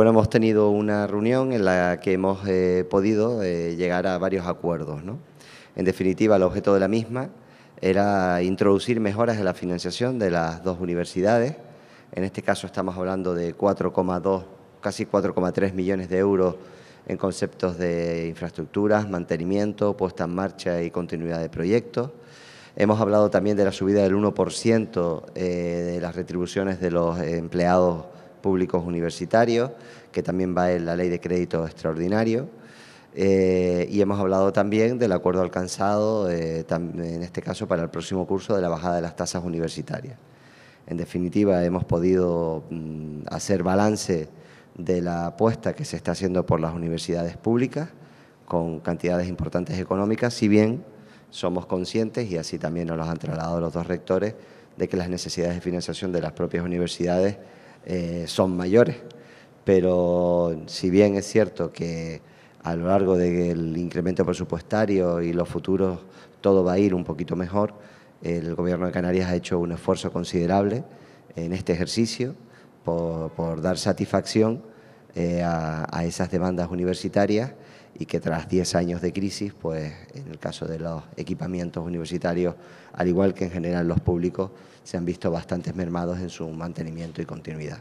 Bueno, hemos tenido una reunión en la que hemos eh, podido eh, llegar a varios acuerdos. ¿no? En definitiva, el objeto de la misma era introducir mejoras en la financiación de las dos universidades. En este caso estamos hablando de 4,2, casi 4,3 millones de euros en conceptos de infraestructuras, mantenimiento, puesta en marcha y continuidad de proyectos. Hemos hablado también de la subida del 1% eh, de las retribuciones de los empleados públicos universitarios, que también va en la ley de crédito extraordinario. Eh, y hemos hablado también del acuerdo alcanzado, eh, en este caso para el próximo curso, de la bajada de las tasas universitarias. En definitiva, hemos podido mm, hacer balance de la apuesta que se está haciendo por las universidades públicas con cantidades importantes económicas, si bien somos conscientes, y así también nos lo han trasladado los dos rectores, de que las necesidades de financiación de las propias universidades eh, son mayores. Pero si bien es cierto que a lo largo del incremento presupuestario y los futuros todo va a ir un poquito mejor, el Gobierno de Canarias ha hecho un esfuerzo considerable en este ejercicio por, dar satisfacción eh, a esas demandas universitarias y que tras 10 años de crisis, pues en el caso de los equipamientos universitarios, al igual que en general los públicos, se han visto bastante mermados en su mantenimiento y continuidad.